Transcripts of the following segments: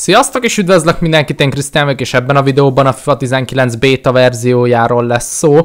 Sziasztok és üdvözlök mindenkit, én Krisztián vagyok, és ebben a videóban a FIFA 19 beta verziójáról lesz szó.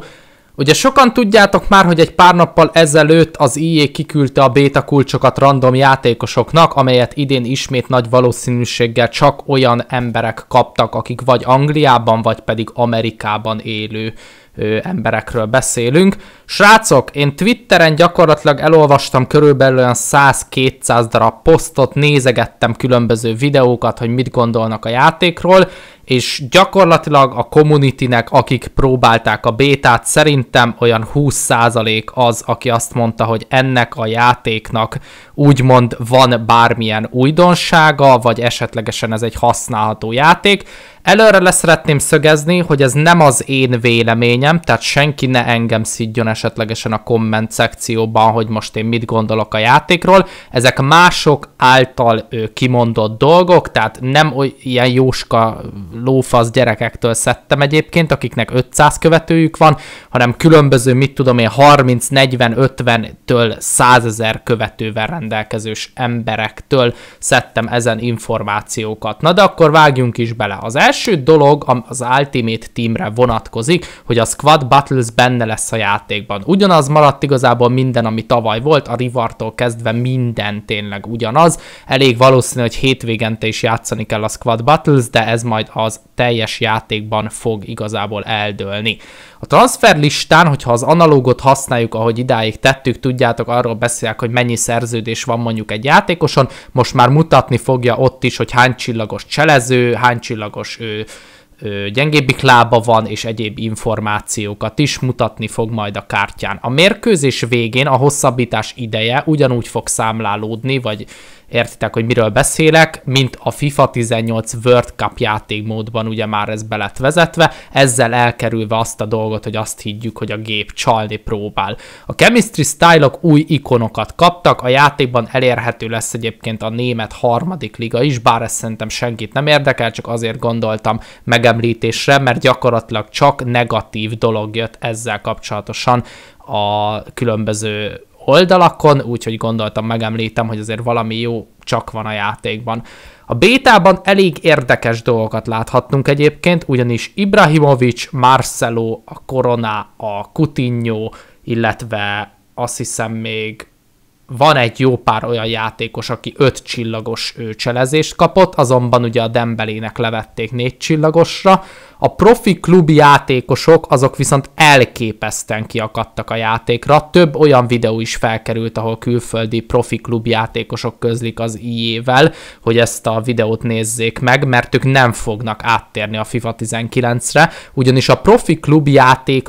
Ugye sokan tudjátok már, hogy egy pár nappal ezelőtt az IE kiküldte a beta kulcsokat random játékosoknak, amelyet idén ismét nagy valószínűséggel csak olyan emberek kaptak, akik vagy Angliában, vagy pedig Amerikában élő ö, emberekről beszélünk. Srácok, én Twitteren gyakorlatilag elolvastam körülbelül olyan 100-200 darab posztot, nézegettem különböző videókat, hogy mit gondolnak a játékról, és gyakorlatilag a communitynek, akik próbálták a bétát, szerintem olyan 20% az, aki azt mondta, hogy ennek a játéknak úgymond van bármilyen újdonsága, vagy esetlegesen ez egy használható játék. Előre leszeretném szögezni, hogy ez nem az én véleményem, tehát senki ne engem szidjon esetlegesen a komment szekcióban, hogy most én mit gondolok a játékról. Ezek mások által kimondott dolgok, tehát nem olyan ilyen jóska lófasz gyerekektől szedtem egyébként, akiknek 500 követőjük van, hanem különböző, mit tudom én, 30, 40, 50-től 100 ezer követővel rendelkezős emberektől szedtem ezen információkat. Na de akkor vágjunk is bele. Az első első dolog az Ultimate Teamre vonatkozik, hogy a Squad Battles benne lesz a játékban. Ugyanaz maradt igazából minden, ami tavaly volt, a Rivartól kezdve minden tényleg ugyanaz. Elég valószínű, hogy hétvégente is játszani kell a Squad Battles, de ez majd az teljes játékban fog igazából eldőlni. A transfer listán, hogyha az analógot használjuk, ahogy idáig tettük, tudjátok, arról beszélek, hogy mennyi szerződés van mondjuk egy játékoson, most már mutatni fogja ott is, hogy hány csillagos cselező, hány csillagos euh, gyengébbik lába van, és egyéb információkat is mutatni fog majd a kártyán. A mérkőzés végén a hosszabbítás ideje ugyanúgy fog számlálódni, vagy értitek, hogy miről beszélek, mint a FIFA 18 World Cup játékmódban ugye már ez be lett vezetve, ezzel elkerülve azt a dolgot, hogy azt higgyük, hogy a gép csalni próbál. A Chemistry style -ok új ikonokat kaptak, a játékban elérhető lesz egyébként a német harmadik liga is, bár ez szerintem senkit nem érdekel, csak azért gondoltam meg megemlítésre, mert gyakorlatilag csak negatív dolog jött ezzel kapcsolatosan a különböző oldalakon, úgyhogy gondoltam, megemlítem, hogy azért valami jó csak van a játékban. A bétában elég érdekes dolgokat láthattunk egyébként, ugyanis Ibrahimovic, Marcelo, a Corona, a Coutinho, illetve azt hiszem még van egy jó pár olyan játékos, aki öt csillagos ő cselezést kapott, azonban ugye a Dembelének levették négy csillagosra. A profi klub játékosok azok viszont elképesztően kiakadtak a játékra. Több olyan videó is felkerült, ahol külföldi profi klub játékosok közlik az IE-vel, hogy ezt a videót nézzék meg, mert ők nem fognak áttérni a FIFA 19-re, ugyanis a profi klub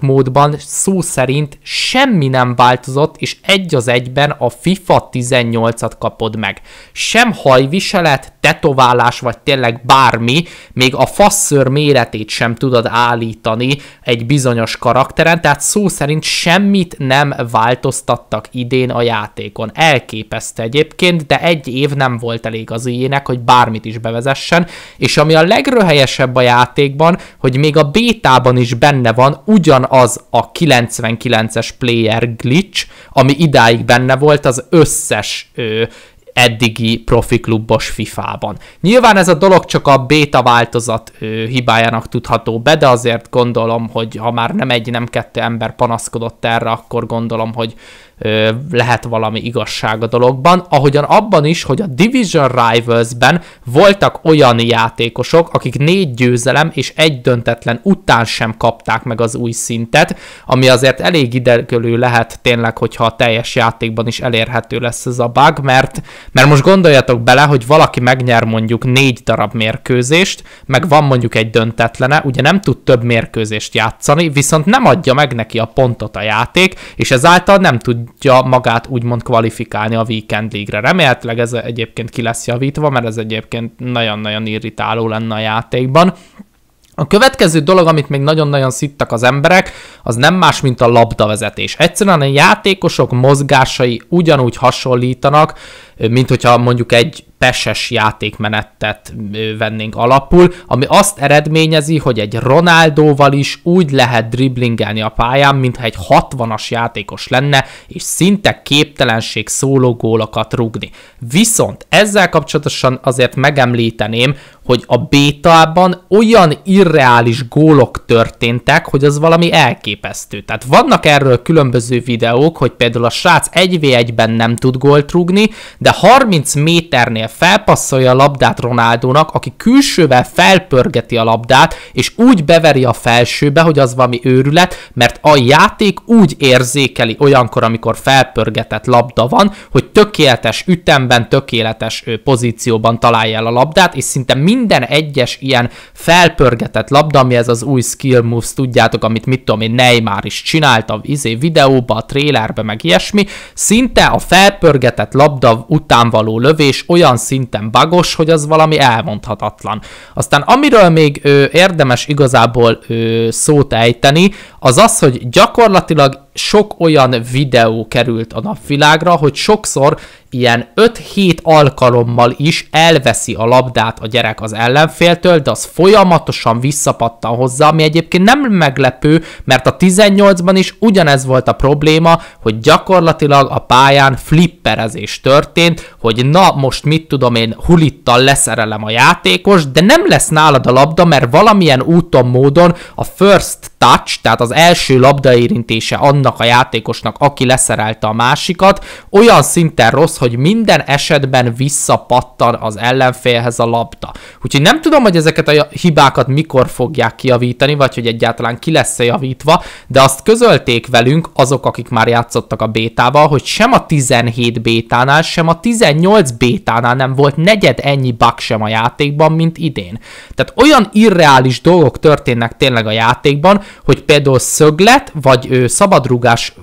módban szó szerint semmi nem változott, és egy az egyben a FIFA 18-at kapod meg. Sem hajviselet, tetoválás, vagy tényleg bármi, még a fasször méretét sem tudod állítani egy bizonyos karakteren, tehát szó szerint semmit nem változtattak idén a játékon. Elképesztő egyébként, de egy év nem volt elég az ilyének, hogy bármit is bevezessen, és ami a legröhelyesebb a játékban, hogy még a bétában is benne van ugyanaz a 99-es player glitch, ami idáig benne volt az az összes ö, eddigi profi klubos FIFA-ban. Nyilván ez a dolog csak a béta változat ö, hibájának tudható be, de azért gondolom, hogy ha már nem egy, nem kettő ember panaszkodott erre, akkor gondolom, hogy lehet valami igazság a dologban, ahogyan abban is, hogy a Division Rivals-ben voltak olyan játékosok, akik négy győzelem és egy döntetlen után sem kapták meg az új szintet, ami azért elég idegölő lehet tényleg, hogyha a teljes játékban is elérhető lesz ez a bug, mert, mert most gondoljatok bele, hogy valaki megnyer mondjuk négy darab mérkőzést, meg van mondjuk egy döntetlene, ugye nem tud több mérkőzést játszani, viszont nem adja meg neki a pontot a játék, és ezáltal nem tud tudja magát úgymond kvalifikálni a Weekend League-re. Remélhetőleg ez egyébként ki lesz javítva, mert ez egyébként nagyon-nagyon irritáló lenne a játékban. A következő dolog, amit még nagyon-nagyon szittak az emberek, az nem más, mint a labdavezetés. Egyszerűen a játékosok mozgásai ugyanúgy hasonlítanak, mint hogyha mondjuk egy peses játékmenettet vennénk alapul, ami azt eredményezi, hogy egy Ronaldóval is úgy lehet driblingelni a pályán, mintha egy 60-as játékos lenne, és szinte képtelenség szóló gólokat rugni. Viszont ezzel kapcsolatosan azért megemlíteném, hogy a bétában olyan irreális gólok történtek, hogy az valami elképesztő. Tehát vannak erről különböző videók, hogy például a srác 1v1-ben nem tud gólt rúgni, de 30 méternél felpasszolja a labdát Ronaldónak, aki külsővel felpörgeti a labdát, és úgy beveri a felsőbe, hogy az valami őrület, mert a játék úgy érzékeli olyankor, amikor felpörgetett labda van, hogy tökéletes ütemben, tökéletes pozícióban találja el a labdát, és szinte minden egyes ilyen felpörgetett labda, ami ez az új skill moves, tudjátok, amit mit tudom én, Neymar is csinálta, izé videóba, a trélerbe, meg ilyesmi, szinte a felpörgetett labda utánvaló lövés olyan szinten bagos, hogy az valami elmondhatatlan. Aztán amiről még ö, érdemes igazából ö, szót ejteni, az az, hogy gyakorlatilag sok olyan videó került a napvilágra, hogy sokszor ilyen 5-7 alkalommal is elveszi a labdát a gyerek az ellenféltől, de az folyamatosan visszapattan hozzá, ami egyébként nem meglepő, mert a 18-ban is ugyanez volt a probléma, hogy gyakorlatilag a pályán flipperezés történt, hogy na most mit tudom én, hulittal leszerelem a játékos, de nem lesz nálad a labda, mert valamilyen úton, módon a first touch, tehát az első labdaérintése annak a játékosnak, aki leszerelte a másikat, olyan szinten rossz, hogy minden esetben visszapattan az ellenfélhez a labda. Úgyhogy nem tudom, hogy ezeket a hibákat mikor fogják kijavítani, vagy hogy egyáltalán ki lesz -e javítva, de azt közölték velünk azok, akik már játszottak a bétával, hogy sem a 17 bétánál, sem a 18 bétánál nem volt negyed ennyi bug sem a játékban, mint idén. Tehát olyan irreális dolgok történnek tényleg a játékban, hogy például szöglet, vagy szabadrúgás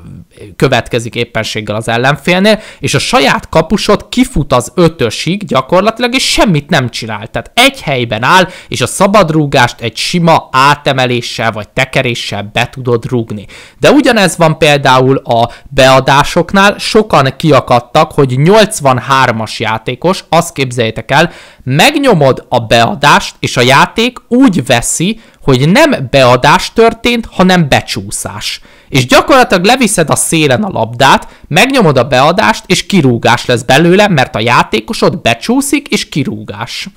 következik éppenséggel az ellenfélnél, és a saját kapusod kifut az ötösig gyakorlatilag, és semmit nem csinál. Tehát egy helyben áll, és a szabadrúgást egy sima átemeléssel vagy tekeréssel be tudod rúgni. De ugyanez van például a beadásoknál, sokan kiakadtak, hogy 83-as játékos, azt képzeljétek el, megnyomod a beadást, és a játék úgy veszi, hogy nem beadás történt, hanem becsúszás és gyakorlatilag leviszed a szélen a labdát, megnyomod a beadást, és kirúgás lesz belőle, mert a játékosod becsúszik, és kirúgás.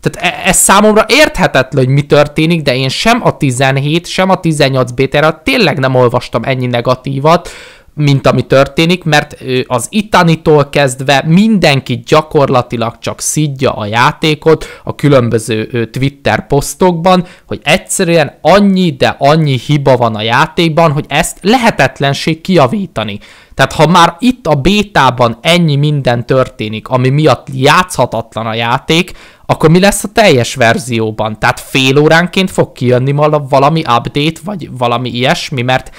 Tehát e, ez számomra érthetetlen, hogy mi történik, de én sem a 17, sem a 18 B tényleg nem olvastam ennyi negatívat, mint ami történik, mert az itanitól kezdve mindenki gyakorlatilag csak szidja a játékot a különböző Twitter posztokban, hogy egyszerűen annyi, de annyi hiba van a játékban, hogy ezt lehetetlenség kiavítani. Tehát ha már itt a bétában ennyi minden történik, ami miatt játszhatatlan a játék, akkor mi lesz a teljes verzióban? Tehát fél óránként fog kijönni valami update, vagy valami ilyesmi, mert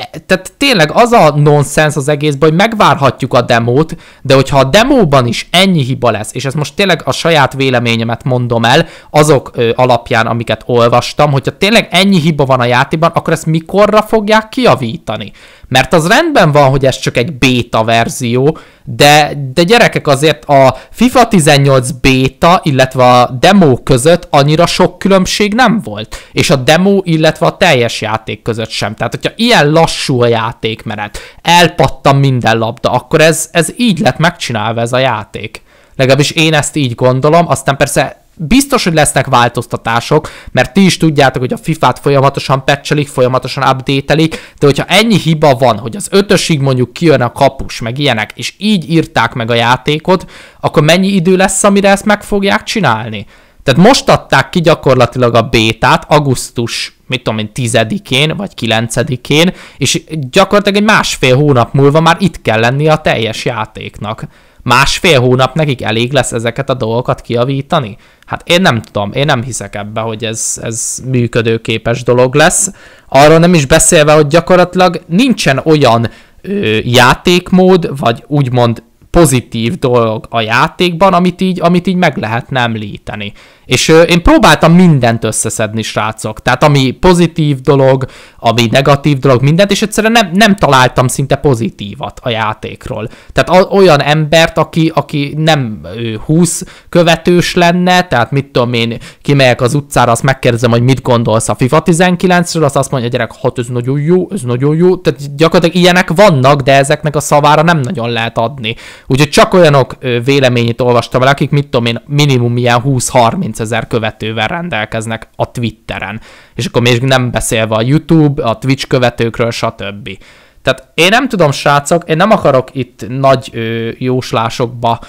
E, tehát tényleg az a nonsens az egész, hogy megvárhatjuk a demót, de hogyha a demóban is ennyi hiba lesz, és ez most tényleg a saját véleményemet mondom el, azok ö, alapján, amiket olvastam, hogyha tényleg ennyi hiba van a játékban, akkor ezt mikorra fogják kiavítani? Mert az rendben van, hogy ez csak egy beta verzió, de, de gyerekek azért a FIFA 18 beta, illetve a demo között annyira sok különbség nem volt. És a demo, illetve a teljes játék között sem. Tehát, hogyha ilyen lassú a játékmenet, elpattam minden labda, akkor ez, ez így lett megcsinálva ez a játék. Legalábbis én ezt így gondolom, aztán persze Biztos, hogy lesznek változtatások, mert ti is tudjátok, hogy a FIFA-t folyamatosan pecselik, folyamatosan update de hogyha ennyi hiba van, hogy az ötösig mondjuk kijön a kapus, meg ilyenek, és így írták meg a játékot, akkor mennyi idő lesz, amire ezt meg fogják csinálni? Tehát most adták ki gyakorlatilag a bétát augusztus, mit tudom én, tizedikén, vagy kilencedikén, és gyakorlatilag egy másfél hónap múlva már itt kell lenni a teljes játéknak másfél hónap nekik elég lesz ezeket a dolgokat kiavítani? Hát én nem tudom, én nem hiszek ebbe, hogy ez, ez működőképes dolog lesz. Arról nem is beszélve, hogy gyakorlatilag nincsen olyan ö, játékmód, vagy úgymond pozitív dolog a játékban, amit így, amit így meg lehetne említeni. És én próbáltam mindent összeszedni, srácok. Tehát ami pozitív dolog, ami negatív dolog, mindent, és egyszerűen nem, nem találtam szinte pozitívat a játékról. Tehát olyan embert, aki, aki nem 20 követős lenne, tehát mit tudom én, kimegyek az utcára, azt megkérdezem, hogy mit gondolsz a FIFA 19-ről, azt azt mondja a gyerek, hát ez nagyon jó, ez nagyon jó. Tehát gyakorlatilag ilyenek vannak, de ezeknek a szavára nem nagyon lehet adni. Úgyhogy csak olyanok véleményét olvastam el, akik mit tudom én, minimum ilyen 20-30 30 ezer követővel rendelkeznek a Twitteren. És akkor még nem beszélve a YouTube, a Twitch követőkről, stb. Tehát én nem tudom, srácok, én nem akarok itt nagy ö, jóslásokba ö,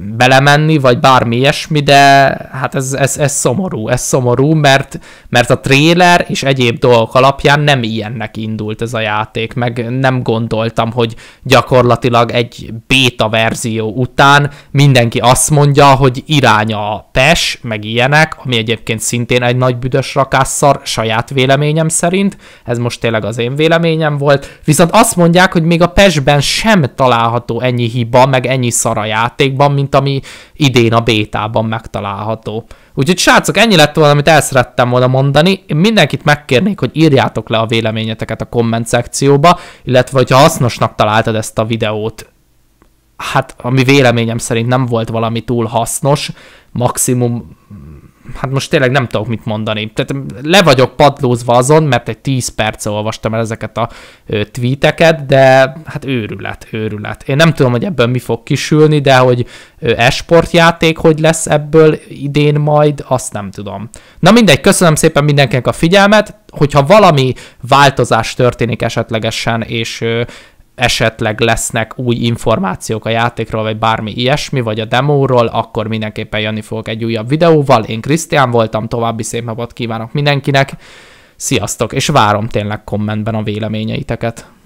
belemenni, vagy bármi ilyesmi, de hát ez, ez, ez szomorú, ez szomorú, mert, mert a tréler és egyéb dolgok alapján nem ilyennek indult ez a játék, meg nem gondoltam, hogy gyakorlatilag egy beta verzió után mindenki azt mondja, hogy irány a PES, meg ilyenek, ami egyébként szintén egy nagy büdös rakásszar, saját véleményem szerint, ez most tényleg az én véleményem volt, viszont azt mondják, hogy még a PES-ben sem található ennyi hiba, meg ennyi szar a játékban, mint mint ami idén a bétában megtalálható. Úgyhogy srácok, ennyi lett volna, amit el szerettem volna mondani. Én mindenkit megkérnék, hogy írjátok le a véleményeteket a komment szekcióba, illetve hogyha hasznosnak találtad ezt a videót, hát ami véleményem szerint nem volt valami túl hasznos, maximum hát most tényleg nem tudok mit mondani. Tehát le vagyok padlózva azon, mert egy 10 perc olvastam el ezeket a tweeteket, de hát őrület, őrület. Én nem tudom, hogy ebből mi fog kisülni, de hogy esportjáték hogy lesz ebből idén majd, azt nem tudom. Na mindegy, köszönöm szépen mindenkinek a figyelmet, hogyha valami változás történik esetlegesen, és esetleg lesznek új információk a játékról, vagy bármi ilyesmi, vagy a demóról, akkor mindenképpen jönni fogok egy újabb videóval. Én Krisztián voltam, további szép napot kívánok mindenkinek, sziasztok, és várom tényleg kommentben a véleményeiteket.